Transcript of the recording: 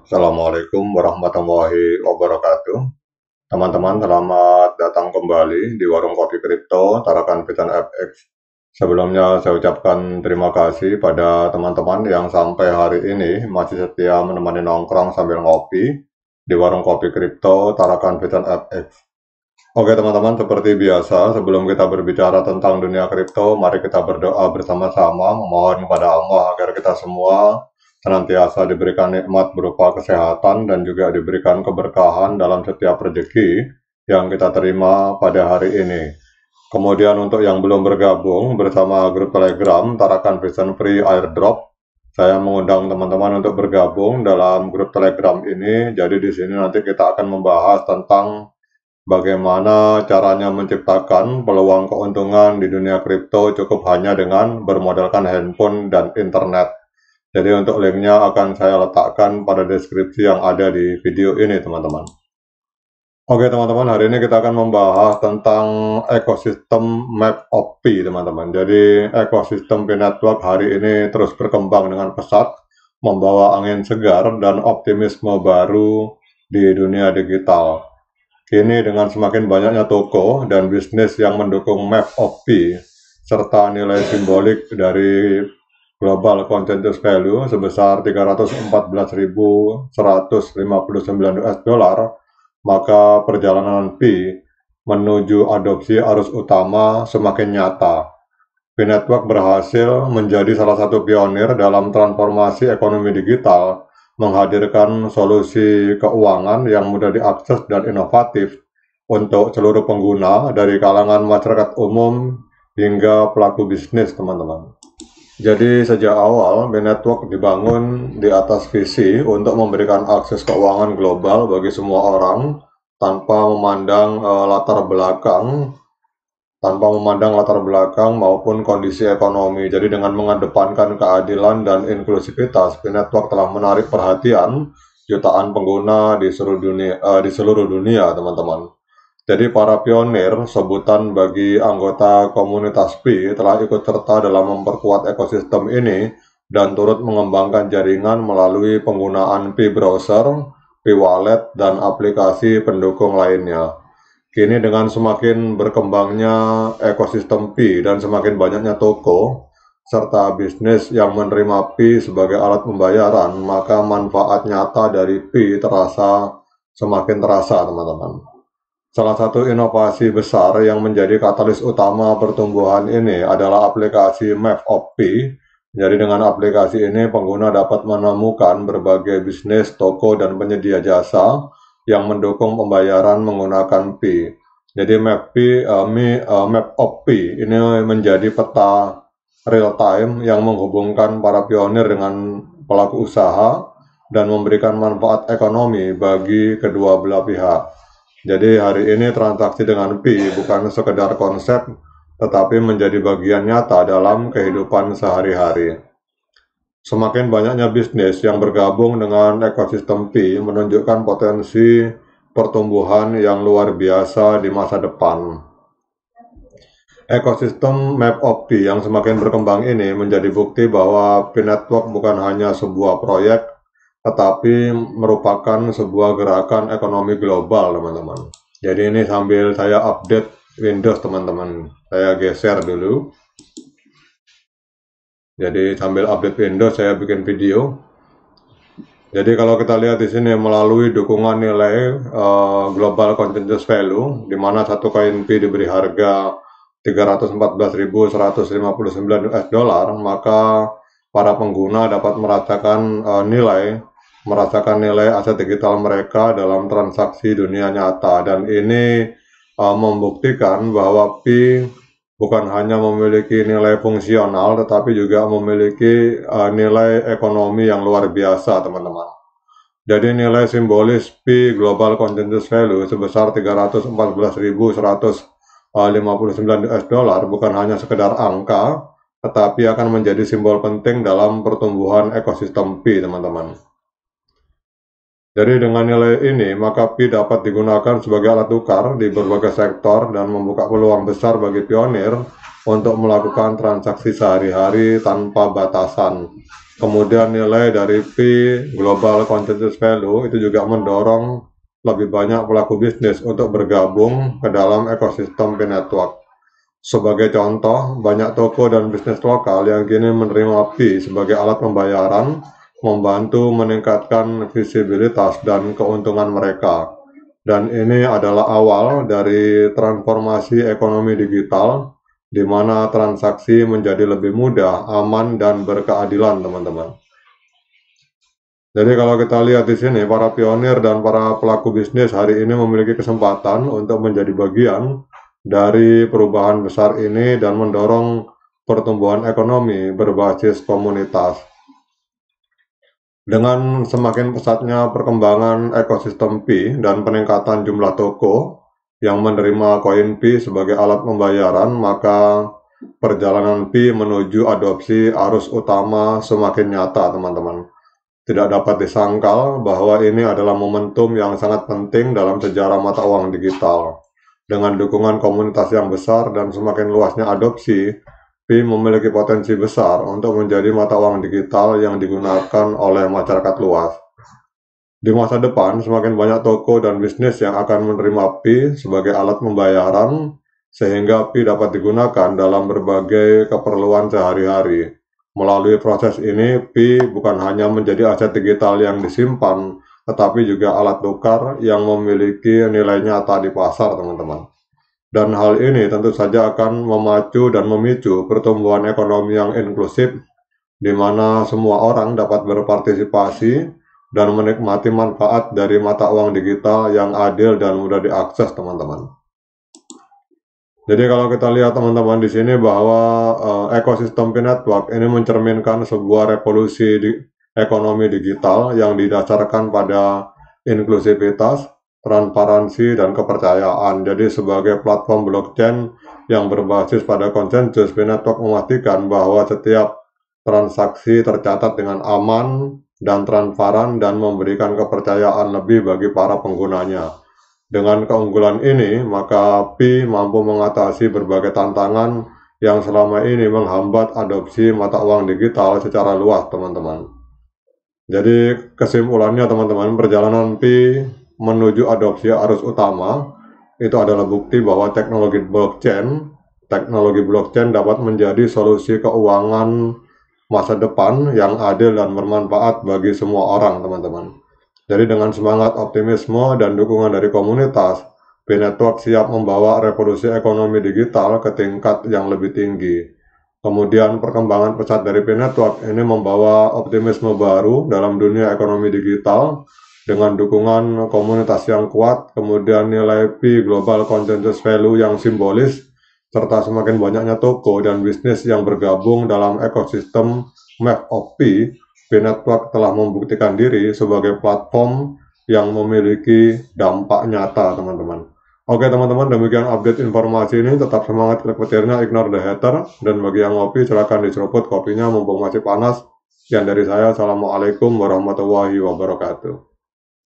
Assalamualaikum warahmatullahi wabarakatuh. Teman-teman, selamat datang kembali di Warung Kopi Kripto Tarakan Pitan FX. Sebelumnya saya ucapkan terima kasih pada teman-teman yang sampai hari ini masih setia menemani nongkrong sambil ngopi di Warung Kopi Kripto Tarakan Pitan FX. Oke teman-teman, seperti biasa sebelum kita berbicara tentang dunia kripto, mari kita berdoa bersama-sama memohon kepada Allah agar kita semua senantiasa diberikan nikmat berupa kesehatan dan juga diberikan keberkahan dalam setiap rezeki yang kita terima pada hari ini. Kemudian untuk yang belum bergabung bersama grup Telegram Tarakan Vision Free Airdrop, saya mengundang teman-teman untuk bergabung dalam grup Telegram ini. Jadi di sini nanti kita akan membahas tentang bagaimana caranya menciptakan peluang keuntungan di dunia kripto cukup hanya dengan bermodalkan handphone dan internet. Jadi untuk linknya akan saya letakkan pada deskripsi yang ada di video ini teman-teman. Oke teman-teman, hari ini kita akan membahas tentang ekosistem map of P teman-teman. Jadi ekosistem P-Network hari ini terus berkembang dengan pesat, membawa angin segar dan optimisme baru di dunia digital. Kini dengan semakin banyaknya toko dan bisnis yang mendukung map of P serta nilai simbolik dari global content value sebesar 314.159 US dollar, maka perjalanan P menuju adopsi arus utama semakin nyata. P Network berhasil menjadi salah satu pionir dalam transformasi ekonomi digital, menghadirkan solusi keuangan yang mudah diakses dan inovatif untuk seluruh pengguna dari kalangan masyarakat umum hingga pelaku bisnis, teman-teman. Jadi sejak awal, B Network dibangun di atas visi untuk memberikan akses keuangan global bagi semua orang tanpa memandang uh, latar belakang, tanpa memandang latar belakang maupun kondisi ekonomi. Jadi dengan mengedepankan keadilan dan inklusivitas, B Network telah menarik perhatian jutaan pengguna di seluruh dunia, uh, di seluruh dunia, teman-teman. Jadi para pionir, sebutan bagi anggota komunitas Pi telah ikut serta dalam memperkuat ekosistem ini dan turut mengembangkan jaringan melalui penggunaan Pi Browser, Pi Wallet, dan aplikasi pendukung lainnya. Kini dengan semakin berkembangnya ekosistem Pi dan semakin banyaknya toko, serta bisnis yang menerima Pi sebagai alat pembayaran, maka manfaat nyata dari Pi terasa semakin terasa, teman-teman. Salah satu inovasi besar yang menjadi katalis utama pertumbuhan ini adalah aplikasi Map of P. Jadi dengan aplikasi ini pengguna dapat menemukan berbagai bisnis, toko, dan penyedia jasa yang mendukung pembayaran menggunakan P. Jadi Map P, uh, Mi, uh, Map of P ini menjadi peta real time yang menghubungkan para pionir dengan pelaku usaha dan memberikan manfaat ekonomi bagi kedua belah pihak. Jadi hari ini transaksi dengan Pi bukan sekedar konsep, tetapi menjadi bagian nyata dalam kehidupan sehari-hari. Semakin banyaknya bisnis yang bergabung dengan ekosistem Pi menunjukkan potensi pertumbuhan yang luar biasa di masa depan. Ekosistem Map of Pi yang semakin berkembang ini menjadi bukti bahwa Pi Network bukan hanya sebuah proyek, tetapi merupakan sebuah gerakan ekonomi global teman-teman jadi ini sambil saya update Windows teman-teman saya geser dulu jadi sambil update Windows saya bikin video jadi kalau kita lihat di sini melalui dukungan nilai uh, global consensus value di mana satu koin P diberi harga 314.159 US dollar maka para pengguna dapat merasakan uh, eh, nilai merasakan nilai aset digital mereka dalam transaksi dunia nyata dan ini uh, membuktikan bahwa Pi bukan hanya memiliki nilai fungsional tetapi juga memiliki uh, nilai ekonomi yang luar biasa teman-teman. Jadi nilai simbolis Pi Global Consensus Value sebesar 314.159 eh, US dollar bukan hanya sekedar angka tetapi akan menjadi simbol penting dalam pertumbuhan ekosistem Pi teman-teman. Jadi dengan nilai ini, maka Pi dapat digunakan sebagai alat tukar di berbagai sektor dan membuka peluang besar bagi pionir untuk melakukan transaksi sehari-hari tanpa batasan. Kemudian nilai dari Pi Global Consensus Value itu juga mendorong lebih banyak pelaku bisnis untuk bergabung ke dalam ekosistem P Network. Sebagai contoh, banyak toko dan bisnis lokal yang kini menerima Pi sebagai alat pembayaran membantu meningkatkan visibilitas dan keuntungan mereka. Dan ini adalah awal dari transformasi ekonomi digital, di mana transaksi menjadi lebih mudah, aman, dan berkeadilan, teman-teman. Jadi kalau kita lihat di sini, para pionir dan para pelaku bisnis hari ini memiliki kesempatan untuk menjadi bagian dari perubahan besar ini dan mendorong pertumbuhan ekonomi berbasis komunitas dengan semakin pesatnya perkembangan ekosistem Pi dan peningkatan jumlah toko yang menerima koin Pi sebagai alat pembayaran, maka perjalanan Pi menuju adopsi arus utama semakin nyata, teman-teman. Tidak dapat disangkal bahwa ini adalah momentum yang sangat penting dalam sejarah mata uang digital. Dengan dukungan komunitas yang besar dan semakin luasnya adopsi, memiliki potensi besar untuk menjadi mata uang digital yang digunakan oleh masyarakat luas. Di masa depan, semakin banyak toko dan bisnis yang akan menerima Pi sebagai alat pembayaran, sehingga Pi dapat digunakan dalam berbagai keperluan sehari-hari. Melalui proses ini, Pi bukan hanya menjadi aset digital yang disimpan, tetapi juga alat tukar yang memiliki nilainya nyata di pasar, teman-teman dan hal ini tentu saja akan memacu dan memicu pertumbuhan ekonomi yang inklusif, di mana semua orang dapat berpartisipasi dan menikmati manfaat dari mata uang digital yang adil dan mudah diakses, teman-teman. Jadi kalau kita lihat teman-teman di sini bahwa uh, ekosistem network ini mencerminkan sebuah revolusi di ekonomi digital yang didasarkan pada inklusivitas, transparansi, dan kepercayaan. Jadi sebagai platform blockchain yang berbasis pada konsensus, Binetok memastikan bahwa setiap transaksi tercatat dengan aman dan transparan dan memberikan kepercayaan lebih bagi para penggunanya. Dengan keunggulan ini, maka Pi mampu mengatasi berbagai tantangan yang selama ini menghambat adopsi mata uang digital secara luas, teman-teman. Jadi kesimpulannya teman-teman, perjalanan Pi menuju adopsi arus utama itu adalah bukti bahwa teknologi blockchain teknologi blockchain dapat menjadi solusi keuangan masa depan yang adil dan bermanfaat bagi semua orang teman-teman. Jadi dengan semangat optimisme dan dukungan dari komunitas, Pinetwork siap membawa revolusi ekonomi digital ke tingkat yang lebih tinggi. Kemudian perkembangan pesat dari Pinetwork ini membawa optimisme baru dalam dunia ekonomi digital dengan dukungan komunitas yang kuat, kemudian nilai P global consensus value yang simbolis, serta semakin banyaknya toko dan bisnis yang bergabung dalam ekosistem Map of P, P Network telah membuktikan diri sebagai platform yang memiliki dampak nyata, teman-teman. Oke teman-teman, demikian update informasi ini. Tetap semangat klik ignore the hater. Dan bagi yang ngopi, silakan diceruput kopinya mumpung masih panas. Yang dari saya, Assalamualaikum warahmatullahi wabarakatuh.